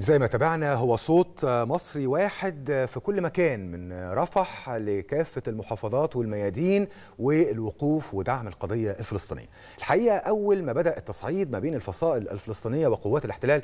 زي ما تابعنا هو صوت مصري واحد في كل مكان من رفح لكافة المحافظات والميادين والوقوف ودعم القضية الفلسطينية الحقيقة أول ما بدأ التصعيد ما بين الفصائل الفلسطينية وقوات الاحتلال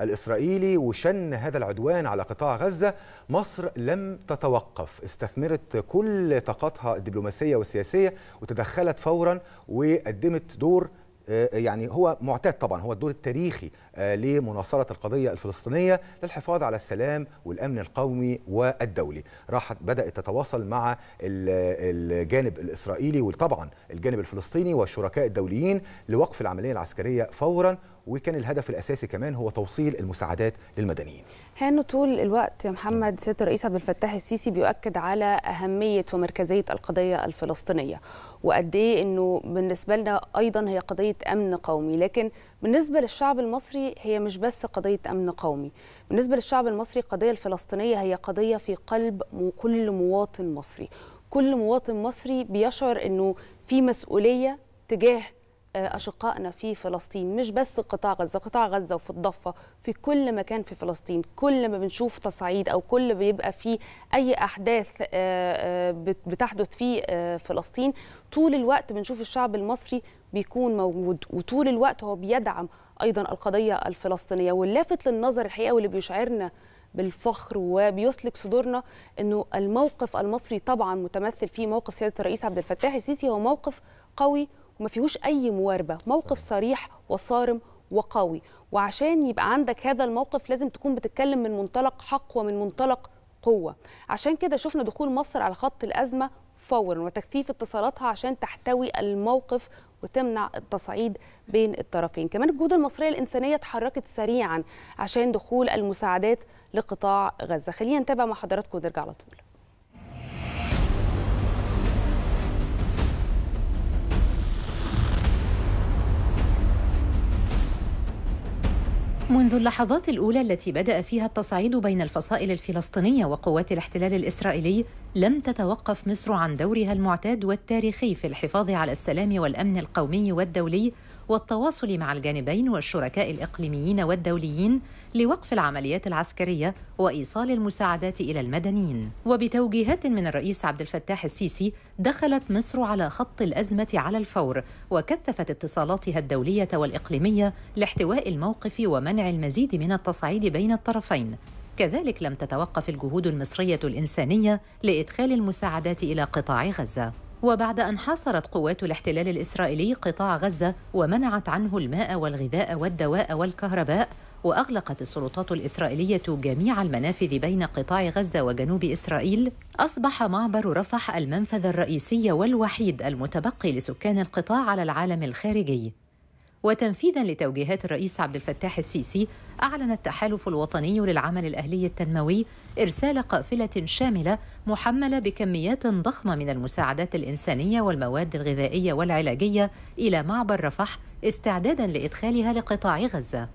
الإسرائيلي وشن هذا العدوان على قطاع غزة مصر لم تتوقف استثمرت كل طاقتها الدبلوماسية والسياسية وتدخلت فورا وقدمت دور آه، يعني هو معتاد طبعا هو الدور التاريخي آه، لمناصرة القضية الفلسطينية للحفاظ على السلام والأمن القومي والدولي راحت بدأت تتواصل مع الجانب الإسرائيلي وطبعا الجانب الفلسطيني والشركاء الدوليين لوقف العملية العسكرية فورا وكان الهدف الاساسي كمان هو توصيل المساعدات للمدنيين. هانو طول الوقت محمد سياده الرئيس عبد الفتاح السيسي بيؤكد على اهميه ومركزيه القضيه الفلسطينيه وقد ايه انه بالنسبه لنا ايضا هي قضيه امن قومي لكن بالنسبه للشعب المصري هي مش بس قضيه امن قومي بالنسبه للشعب المصري القضيه الفلسطينيه هي قضيه في قلب كل مواطن مصري كل مواطن مصري بيشعر انه في مسؤوليه تجاه اشقائنا في فلسطين مش بس قطاع غزه قطاع غزه وفي الضفه في كل مكان في فلسطين كل ما بنشوف تصعيد او كل بيبقى في اي احداث آه، آه، بتحدث في آه، فلسطين طول الوقت بنشوف الشعب المصري بيكون موجود وطول الوقت هو بيدعم ايضا القضيه الفلسطينيه واللافت للنظر الحقيقه واللي بيشعرنا بالفخر وبيسلك صدورنا انه الموقف المصري طبعا متمثل في موقف سياده الرئيس عبد الفتاح السيسي هو موقف قوي وما فيهوش اي مواربه موقف صريح وصارم وقوي وعشان يبقى عندك هذا الموقف لازم تكون بتتكلم من منطلق حق ومن منطلق قوه عشان كده شفنا دخول مصر على خط الازمه فورا وتكثيف اتصالاتها عشان تحتوي الموقف وتمنع التصعيد بين الطرفين كمان الجهود المصريه الانسانيه اتحركت سريعا عشان دخول المساعدات لقطاع غزه خلينا نتابع مع حضراتكم ونرجع على طول منذ اللحظات الأولى التي بدأ فيها التصعيد بين الفصائل الفلسطينية وقوات الاحتلال الإسرائيلي لم تتوقف مصر عن دورها المعتاد والتاريخي في الحفاظ على السلام والأمن القومي والدولي والتواصل مع الجانبين والشركاء الإقليميين والدوليين لوقف العمليات العسكرية وإيصال المساعدات إلى المدنيين وبتوجيهات من الرئيس عبد الفتاح السيسي دخلت مصر على خط الأزمة على الفور وكثفت اتصالاتها الدولية والإقليمية لاحتواء الموقف ومنع المزيد من التصعيد بين الطرفين كذلك لم تتوقف الجهود المصرية الإنسانية لإدخال المساعدات إلى قطاع غزة وبعد أن حاصرت قوات الاحتلال الإسرائيلي قطاع غزة ومنعت عنه الماء والغذاء والدواء والكهرباء وأغلقت السلطات الإسرائيلية جميع المنافذ بين قطاع غزة وجنوب إسرائيل أصبح معبر رفح المنفذ الرئيسي والوحيد المتبقي لسكان القطاع على العالم الخارجي وتنفيذا لتوجيهات الرئيس عبد الفتاح السيسي اعلن التحالف الوطني للعمل الاهلي التنموي ارسال قافله شامله محمله بكميات ضخمه من المساعدات الانسانيه والمواد الغذائيه والعلاجيه الى معبر رفح استعدادا لادخالها لقطاع غزه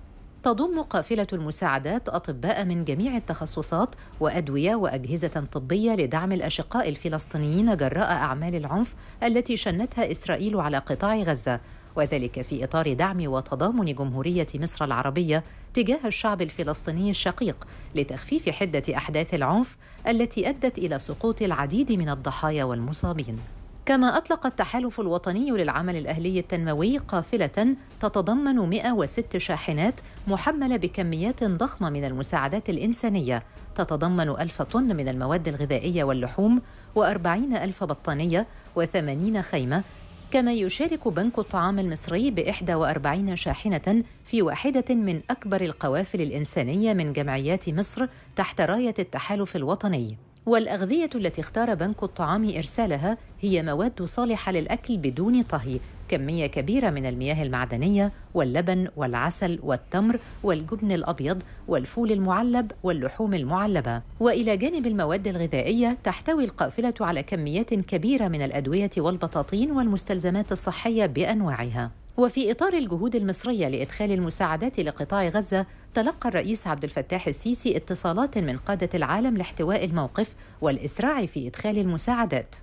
تضم قافلة المساعدات أطباء من جميع التخصصات وأدوية وأجهزة طبية لدعم الأشقاء الفلسطينيين جراء أعمال العنف التي شنتها إسرائيل على قطاع غزة، وذلك في اطار دعم وتضامن جمهوريه مصر العربيه تجاه الشعب الفلسطيني الشقيق لتخفيف حده احداث العنف التي ادت الى سقوط العديد من الضحايا والمصابين كما أطلق التحالف الوطني للعمل الأهلي التنموي قافلة تتضمن 106 شاحنات محملة بكميات ضخمة من المساعدات الإنسانية تتضمن ألف طن من المواد الغذائية واللحوم وأربعين ألف بطانية وثمانين خيمة كما يشارك بنك الطعام المصري ب 41 شاحنة في واحدة من أكبر القوافل الإنسانية من جمعيات مصر تحت راية التحالف الوطني والأغذية التي اختار بنك الطعام إرسالها هي مواد صالحة للأكل بدون طهي كمية كبيرة من المياه المعدنية واللبن والعسل والتمر والجبن الأبيض والفول المعلب واللحوم المعلبة وإلى جانب المواد الغذائية تحتوي القافلة على كميات كبيرة من الأدوية والبطاطين والمستلزمات الصحية بأنواعها وفي إطار الجهود المصرية لإدخال المساعدات لقطاع غزة تلقى الرئيس عبد الفتاح السيسي اتصالات من قادة العالم لاحتواء الموقف والإسراع في إدخال المساعدات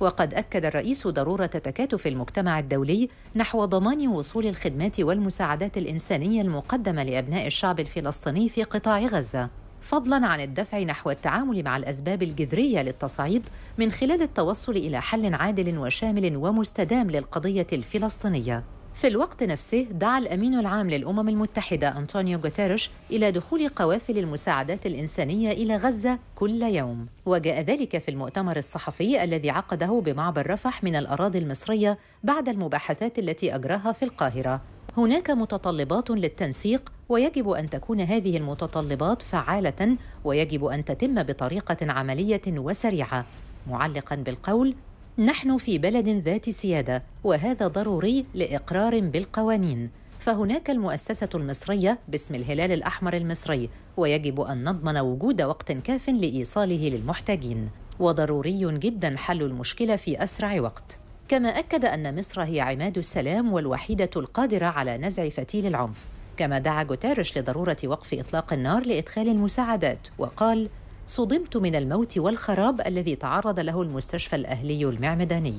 وقد أكد الرئيس ضرورة تكاتف المجتمع الدولي نحو ضمان وصول الخدمات والمساعدات الإنسانية المقدمة لأبناء الشعب الفلسطيني في قطاع غزة فضلا عن الدفع نحو التعامل مع الأسباب الجذرية للتصعيد من خلال التوصل إلى حل عادل وشامل ومستدام للقضية الفلسطينية في الوقت نفسه دعا الأمين العام للأمم المتحدة أنطونيو غوتيريش إلى دخول قوافل المساعدات الإنسانية إلى غزة كل يوم وجاء ذلك في المؤتمر الصحفي الذي عقده بمعبر رفح من الأراضي المصرية بعد المباحثات التي أجراها في القاهرة هناك متطلبات للتنسيق ويجب ان تكون هذه المتطلبات فعاله ويجب ان تتم بطريقه عمليه وسريعه معلقا بالقول نحن في بلد ذات سياده وهذا ضروري لاقرار بالقوانين فهناك المؤسسة المصرية باسم الهلال الأحمر المصري ويجب أن نضمن وجود وقت كاف لإيصاله للمحتاجين وضروري جدا حل المشكلة في أسرع وقت كما أكد أن مصر هي عماد السلام والوحيدة القادرة على نزع فتيل العنف كما دعا جوتارش لضرورة وقف إطلاق النار لإدخال المساعدات وقال صدمت من الموت والخراب الذي تعرض له المستشفى الأهلي المعمداني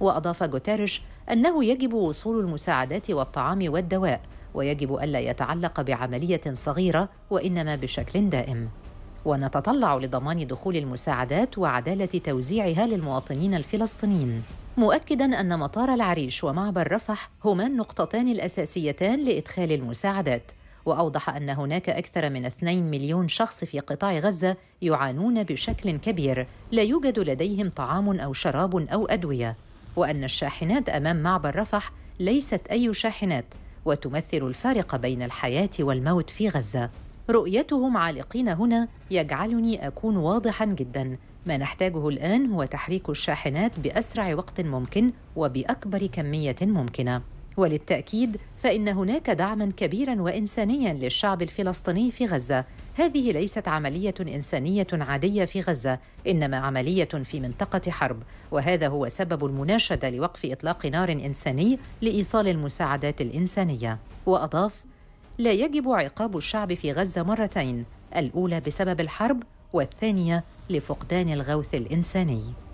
وأضاف جوتيريش أنه يجب وصول المساعدات والطعام والدواء ويجب ألا يتعلق بعملية صغيرة وإنما بشكل دائم ونتطلع لضمان دخول المساعدات وعدالة توزيعها للمواطنين الفلسطينيين مؤكدا أن مطار العريش ومعبر رفح هما النقطتان الأساسيتان لإدخال المساعدات وأوضح أن هناك أكثر من 2 مليون شخص في قطاع غزة يعانون بشكل كبير لا يوجد لديهم طعام أو شراب أو أدوية وأن الشاحنات أمام معبر رفح ليست أي شاحنات وتمثل الفارق بين الحياة والموت في غزة رؤيتهم عالقين هنا يجعلني أكون واضحا جدا ما نحتاجه الآن هو تحريك الشاحنات بأسرع وقت ممكن وبأكبر كمية ممكنة وللتأكيد فإن هناك دعما كبيرا وإنسانيا للشعب الفلسطيني في غزة هذه ليست عملية إنسانية عادية في غزة إنما عملية في منطقة حرب وهذا هو سبب المناشدة لوقف إطلاق نار إنساني لإيصال المساعدات الإنسانية وأضاف لا يجب عقاب الشعب في غزة مرتين الأولى بسبب الحرب والثانية لفقدان الغوث الإنساني